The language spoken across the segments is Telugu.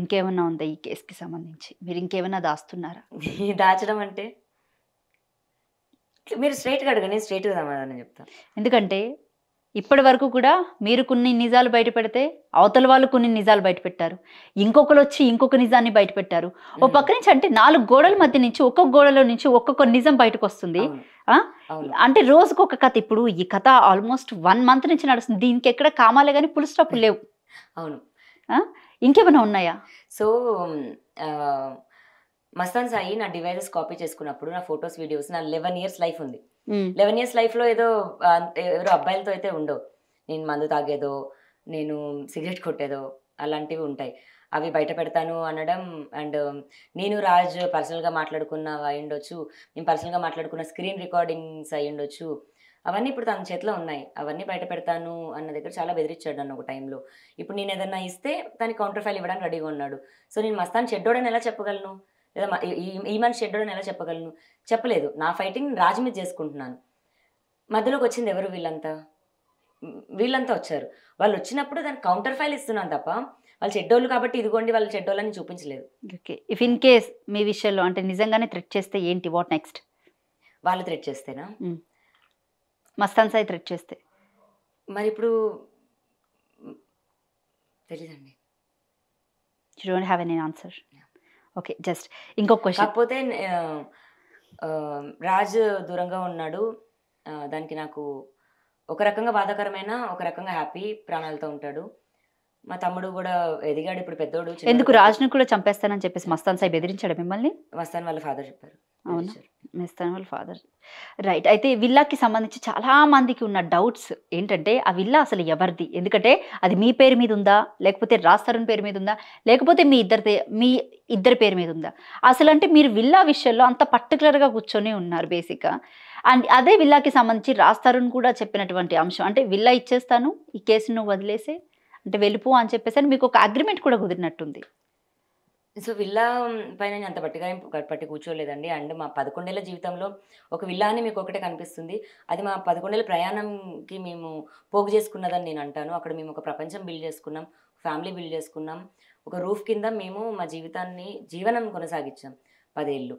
ఇంకేమైనా ఉందా ఈ కేసుకి సంబంధించి మీరు ఇంకేమైనా దాస్తున్నారా దాచడం అంటే మీరు స్ట్రైట్గా అడగండి స్ట్రైట్గా సమాధానం చెప్తాను ఎందుకంటే ఇప్పటి వరకు కూడా మీరు కొన్ని నిజాలు బయటపెడితే అవతల వాళ్ళు కొన్ని నిజాలు బయటపెట్టారు ఇంకొకరు వచ్చి ఇంకొక నిజాన్ని బయటపెట్టారు ఓ పక్క నుంచి అంటే నాలుగు గోడల మధ్య నుంచి ఒక్కొక్క గోడలో నుంచి ఒక్కొక్క నిజం బయటకు వస్తుంది అంటే రోజుకు ఒక కథ ఇప్పుడు ఈ కథ ఆల్మోస్ట్ వన్ మంత్ నుంచి నడుస్తుంది దీనికి ఎక్కడ కామాలే కానీ పులి లేవు అవును ఇంకేమైనా ఉన్నాయా సో మస్తాన్ సాయి నా డివైజెస్ కాపీ చేసుకున్నప్పుడు నా ఫొటోస్ వీడియోస్ నా లెవెన్ ఇయర్స్ లైఫ్ ఉంది లెవెన్ ఇయర్స్ లైఫ్లో ఏదో ఎవరో అబ్బాయిలతో అయితే ఉండవు నేను మందు తాగేదో నేను సిగరెట్ కొట్టేదో అలాంటివి ఉంటాయి అవి బయట పెడతాను అనడం అండ్ నేను రాజు పర్సనల్గా మాట్లాడుకున్న అయ్యుండొచ్చు నేను పర్సనల్గా మాట్లాడుకున్న స్క్రీన్ రికార్డింగ్స్ అయ్యుండొచ్చు అవన్నీ ఇప్పుడు తన చేతిలో ఉన్నాయి అవన్నీ బయట పెడతాను అన్న దగ్గర చాలా బెదిరించాడు నన్ను ఒక టైంలో ఇప్పుడు నేను ఏదన్నా ఇస్తే తనకి కౌంటర్ ఫైల్ ఇవ్వడానికి రెడీగా ఉన్నాడు సో నేను మస్తాన్ చెడ్డోడని ఎలా చెప్పగలను లేదా ఈ మనిషి చెడ్డోడని ఎలా చెప్పగలను చెప్పలేదు నా ఫైటింగ్ రాజు మీద చేసుకుంటున్నాను మధ్యలోకి వచ్చింది ఎవరు వీళ్ళంతా వీళ్ళంతా వచ్చారు వాళ్ళు వచ్చినప్పుడు దాని కౌంటర్ ఫైల్ ఇస్తున్నాను తప్ప వాళ్ళు చెడ్డోళ్ళు కాబట్టి ఇదిగోండి వాళ్ళు చెడ్డోళ్ళని చూపించలేదు ఓకే ఇఫ్ ఇన్ కేస్ మీ విషయంలో అంటే నిజంగానే థ్రెట్ చేస్తే ఏంటి వాట్ నెక్స్ట్ వాళ్ళు థ్రెట్ చేస్తేనా మస్తాన్ సాయి థ్రెట్ చేస్తే మరి ఇప్పుడు తెలీదండి you don't have any answer okay just ఇంకొక క్వశ్చన్ కాకపోతే రాజ్ దూరంగా ఉన్నాడు దానికి నాకు ఒక రకంగా బాధాకరమైన ఒక రకంగా హ్యాపీ ప్రాణాలతో ఉంటాడు మా తమ్ముడు కూడా ఎదిగాడు ఇప్పుడు పెద్దోడు ఎందుకు రాజును కూడా చంపేస్తానని చెప్పేసి మస్తాన్ సాయి బెదిరించాడు మిమ్మల్ని మస్తాన్ వాళ్ళ ఫాదర్ చెప్పారు అవును మిస్ వాళ్ళ ఫాదర్ రైట్ అయితే విల్లాకి సంబంధించి చాలా మందికి ఉన్న డౌట్స్ ఏంటంటే ఆ విల్లా అసలు ఎవరిది ఎందుకంటే అది మీ పేరు మీద ఉందా లేకపోతే రాజ్ తరుణ్ పేరు మీద ఉందా లేకపోతే మీ ఇద్దరి మీ ఇద్దరి పేరు మీద ఉందా అసలు అంటే మీరు విల్లా విషయంలో అంత పర్టికులర్గా కూర్చొని ఉన్నారు బేసిక్గా అండ్ అదే విల్లాకి సంబంధించి రాజ్ తరుణ్ కూడా చెప్పినటువంటి అంశం అంటే విల్లా ఇచ్చేస్తాను ఈ కేసును వదిలేసి అంటే వెళ్ళిపో అని చెప్పేసి మీకు ఒక అగ్రిమెంట్ కూడా కుదిరినట్టుంది సో విల్లా పైన నేను అంత పట్టిగా పట్టి కూర్చోలేదండి అండ్ మా పదకొండేళ్ళ జీవితంలో ఒక విల్లా అని మీకు ఒకటే కనిపిస్తుంది అది మా పదకొండేళ్ళ ప్రయాణంకి మేము పోగు చేసుకున్నదని నేను అంటాను అక్కడ మేము ఒక ప్రపంచం బిల్డ్ చేసుకున్నాం ఫ్యామిలీ బిల్డ్ చేసుకున్నాం ఒక రూఫ్ కింద మేము మా జీవితాన్ని జీవనం కొనసాగించాం పదేళ్ళు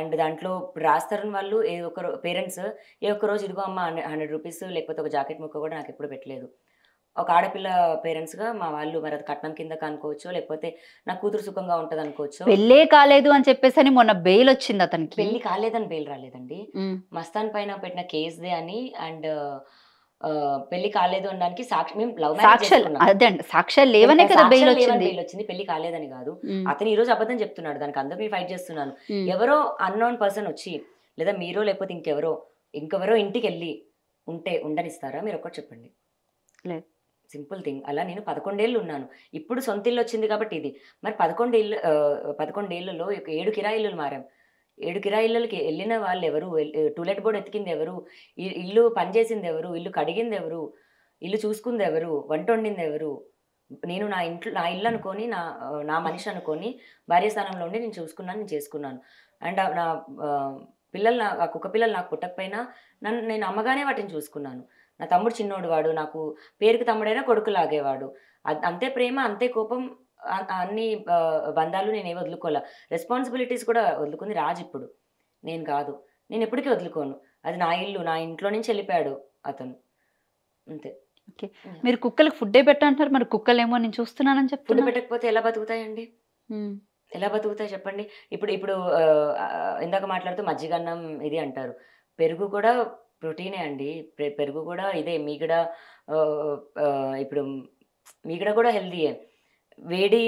అండ్ దాంట్లో రాస్తారు వాళ్ళు ఏ ఒక్క పేరెంట్స్ ఏ ఒక్క రోజు ఇదిగో అమ్మ హండ్రెడ్ రూపీస్ లేకపోతే ఒక జాకెట్ ముక్క కూడా నాకు ఎప్పుడు పెట్టలేదు ఒక ఆడపిల్ల పేరెంట్స్గా మా వాళ్ళు మరి అది కట్నం కింద కనుకోవచ్చు లేకపోతే నా కూతురు సుఖంగా ఉంటది అనుకోవచ్చు పెళ్ళే కాలేదు అని చెప్పేసి అని మొన్న బెయిల్ వచ్చింది అతనికి పెళ్లి కాలేదని బెయిల్ రాలేదండి మస్తాన్ పైన పెట్టిన కేసుదే అని అండ్ పెళ్లి కాలేదు అనడానికి సాక్షి మేము లవ్ అదే అండి లేవనే కదా బెయిల్ వచ్చింది బెయిల్ వచ్చింది పెళ్లి కాలేదని కాదు అతను ఈ రోజు అబద్ధం చెప్తున్నాడు దానికి అందరూ ఫైట్ చేస్తున్నాను ఎవరో అన్నోన్ పర్సన్ వచ్చి లేదా మీరో లేకపోతే ఇంకెవరో ఇంకెవరో ఇంటికి వెళ్ళి ఉంటే ఉండనిస్తారా మీరు ఒక్కటి చెప్పండి లేదు సింపుల్ థింగ్ అలా నేను పదకొండేళ్ళు ఉన్నాను ఇప్పుడు సొంత ఇల్లు వచ్చింది కాబట్టి ఇది మరి పదకొండేళ్ళు పదకొండేళ్లలో ఏడు కిరాయిల్లు మారాం ఏడు కిరాయిళ్ళకి వెళ్ళిన వాళ్ళు ఎవరు టూలెట్ బోర్డు ఎతికింది ఎవరు ఇల్లు పనిచేసింది ఎవరు ఇల్లు కడిగింది ఎవరు ఇల్లు చూసుకుంది ఎవరు వంట వండింది ఎవరు నేను నా ఇంట్లో నా ఇల్లు అనుకొని నా నా మనిషి అనుకొని భార్య స్థానంలో ఉండి నేను చూసుకున్నాను నేను చేసుకున్నాను అండ్ నా పిల్లలు నా కుక్క పిల్లలు నాకు పుట్టకపోయినా నన్ను నేను అమ్మగానే వాటిని చూసుకున్నాను నా తమ్ముడు చిన్నోడు వాడు నాకు పేరుకి తమ్ముడైనా కొడుకు లాగేవాడు అంతే ప్రేమ అంతే కోపం అన్ని బంధాలు నేనే వదులుకోలే రెస్పాన్సిబిలిటీస్ కూడా వదులుకుంది రాజు ఇప్పుడు నేను కాదు నేను ఎప్పటికీ వదులుకోను అది నా ఇల్లు నా ఇంట్లో నుంచి వెళ్ళిపోయాడు అతను అంతే ఓకే మీరు కుక్కలకు ఫుడ్డే పెట్టంటారు మరి కుక్కలు ఏమో నేను చూస్తున్నానని చెప్పి ఫుడ్ పెట్టకపోతే ఎలా బతుకుతాయండి ఎలా బతుకుతాయి చెప్పండి ఇప్పుడు ఇప్పుడు ఇందాక మాట్లాడుతూ మజ్జిగన్నం ఇది అంటారు పెరుగు కూడా ప్రోటీనే అండి పెరుగు కూడా ఇదే మీగడ ఇప్పుడు మీగడ కూడా హెల్దీయే వేడి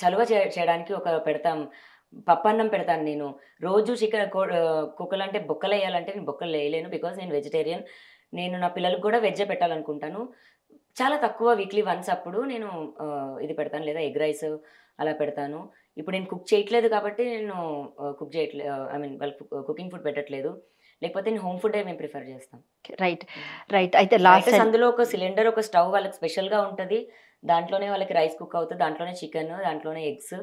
చలువ చేయడానికి ఒక పెడతాం పప్పన్నం పెడతాను నేను రోజు చికెన్ కుక్కలు అంటే బొక్కలు వేయాలంటే నేను బొక్కలు వేయలేను బికాజ్ నేను వెజిటేరియన్ నేను నా పిల్లలకు కూడా వెజ్ పెట్టాలనుకుంటాను చాలా తక్కువ వీక్లీ వన్స్ అప్పుడు నేను ఇది పెడతాను లేదా ఎగ్ రైస్ అలా పెడతాను ఇప్పుడు నేను కుక్ చేయట్లేదు కాబట్టి నేను కుక్ చేయట్లేదు ఐ మీన్ వాళ్ళు కుకింగ్ ఫుడ్ పెట్టట్లేదు లేకపోతే నేను హోమ్ ఫుడ్ మేము ప్రిఫర్ చేస్తాం రైట్ రైట్ అయితే లాస్ట్ అందులో ఒక సిలిండర్ ఒక స్టవ్ వాళ్ళకి స్పెషల్గా ఉంటుంది దాంట్లోనే వాళ్ళకి రైస్ కుక్ అవుతుంది దాంట్లోనే చికెన్ దాంట్లోనే ఎగ్స్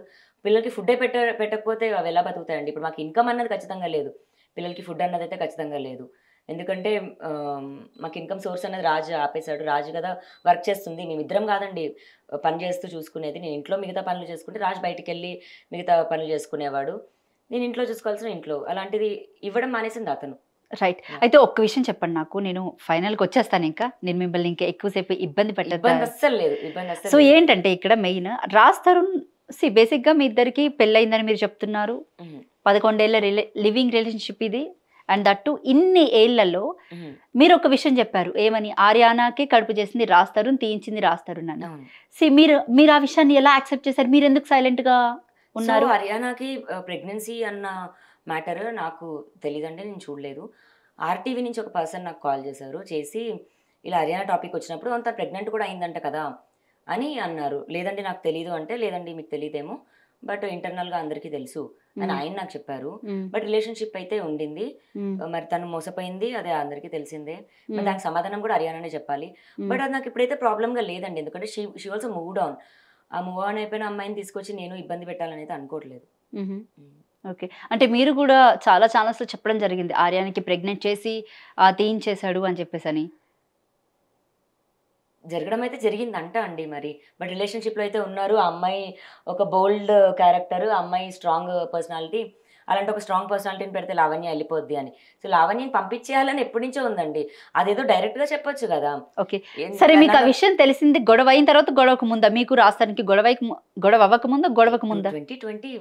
పిల్లలకి ఫుడ్ పెట్ట పెట్టకపోతే అవి ఎలా బతుకుతాయండి ఇప్పుడు మాకు ఇన్కమ్ అన్నది ఖచ్చితంగా లేదు పిల్లలకి ఫుడ్ అన్నది అయితే ఖచ్చితంగా లేదు ఎందుకంటే మాకు ఇన్కమ్ సోర్స్ అనేది రాజు ఆపేశాడు రాజు కదా వర్క్ చేస్తుంది మేమిద్దరం కాదండి పని చేస్తూ చూసుకునేది నేను ఇంట్లో మిగతా పనులు చేసుకుంటే రాజు బయటికి వెళ్ళి మిగతా పనులు చేసుకునేవాడు నేను ఇంట్లో చూసుకోవాల్సిన ఇంట్లో అలాంటిది ఇవ్వడం మానేసింది అతను రైట్ అయితే ఒక్క విషయం చెప్పండి నాకు నేను ఫైనల్కి వచ్చేస్తాను ఇంకా నేను మిమ్మల్ని ఇంకా ఎక్కువసేపు ఇబ్బంది పెట్టలేదు సో ఏంటంటే ఇక్కడ మెయిన్ రాస్తారు సి సి బేసిక్గా మీ ఇద్దరికి పెళ్ళయిందని మీరు చెప్తున్నారు పదకొండేళ్ల లివింగ్ రిలేషన్షిప్ ఇది అండ్ దట్టు ఇన్ని ఏళ్లలో మీరు ఒక విషయం చెప్పారు ఏమని ఆర్యానాకి కడుపు చేసింది రాస్తారు తీయించింది రాస్తారు నన్ను సి మీరు మీరు ఆ విషయాన్ని ఎలా యాక్సెప్ట్ చేశారు మీరు ఎందుకు సైలెంట్గా ఉన్నారు హర్యానాకి ప్రెగ్నెన్సీ అన్న మ్యాటర్ నాకు తెలియదండి నేను చూడలేదు ఆర్టీవీ నుంచి ఒక పర్సన్ నాకు కాల్ చేశారు చేసి ఇలా హర్యానా టాపిక్ వచ్చినప్పుడు అంత ప్రెగ్నెంట్ కూడా అయిందంట కదా అని అన్నారు లేదండి నాకు తెలీదు అంటే లేదండి మీకు తెలియదేమో బట్ ఇంటర్నల్ గా అందరికీ తెలుసు అని ఆయన నాకు చెప్పారు బట్ రిలేషన్షిప్ అయితే ఉండింది మరి తను మోసపోయింది అదే అందరికీ తెలిసిందే మరి దానికి సమాధానం కూడా హర్యానానే చెప్పాలి బట్ అది నాకు ఇప్పుడైతే ప్రాబ్లమ్ గా లేదండి ఎందుకంటే she she also move down ఆ మూవ్ ఆన్ అయిపోయిన అమ్మాయిని తీసుకొచ్చి నేను ఇబ్బంది పెట్టాలని అయితే అనుకోవట్లేదు ఓకే అంటే మీరు కూడా చాలా ఛానల్స్లో చెప్పడం జరిగింది ఆర్యానికి ప్రెగ్నెంట్ చేసి ఆ తీయించేశాడు అని చెప్పేసి అని జరగడం అయితే జరిగింది అంట అండి మరి బట్ రిలేషన్షిప్లో అయితే ఉన్నారు ఆ అమ్మాయి ఒక బోల్డ్ క్యారెక్టర్ అమ్మాయి స్ట్రాంగ్ పర్సనాలిటీ అలాంటి ఒక స్ట్రాంగ్ పర్సనాలిటీని పెడితే లావణ్య వెళ్ళిపోద్ది అని సో లావణ్యని పంపించేయాలని ఎప్పటి నుంచో ఉందండి అదేదో డైరెక్ట్ గా చెప్పొచ్చు కదా ఓకే సరే మీకు ఆ విషయం తెలిసింది గొడవ అయిన తర్వాత గొడవకు ముందా మీకు రాష్ట్రానికి గొడవ గొడవ అవ్వక ముందా గొడవకు ముందా ట్వంటీ ట్వంటీ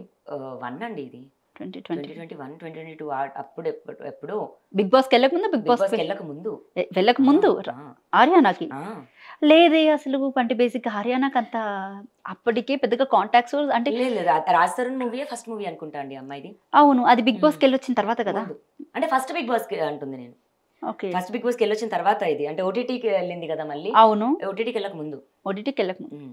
వన్ అండి ఇది twenty twenty twenty one twenty twenty two అప్పుడు ఎప్పుడు బిగ్ బాస్కి వెళ్ళక ముందు బిగ్ బాస్ వెళ్ళక ముందు వెళ్ళక ముందు ఆర్యానాకి లేదే అసలు అంటే బేసిక్ హర్యానాకి అంత అప్పటికే పెద్దగా కాంటాక్ట్స్ అంటే లేదు రాజస్థాన్ మూవీ ఫస్ట్ మూవీ అనుకుంటా అండి అమ్మాయిది అవును అది బిగ్ బాస్కి వచ్చిన తర్వాత కదా అంటే ఫస్ట్ బిగ్ బాస్కి అంటుంది నేను ఓకే ఫస్ట్ బిగ్ బాస్కి వచ్చిన తర్వాత ఇది అంటే ఓటీటీకి వెళ్ళింది కదా మళ్ళీ అవును ఓటీటీకి వెళ్ళక ముందు ఓటీటీకి వెళ్ళక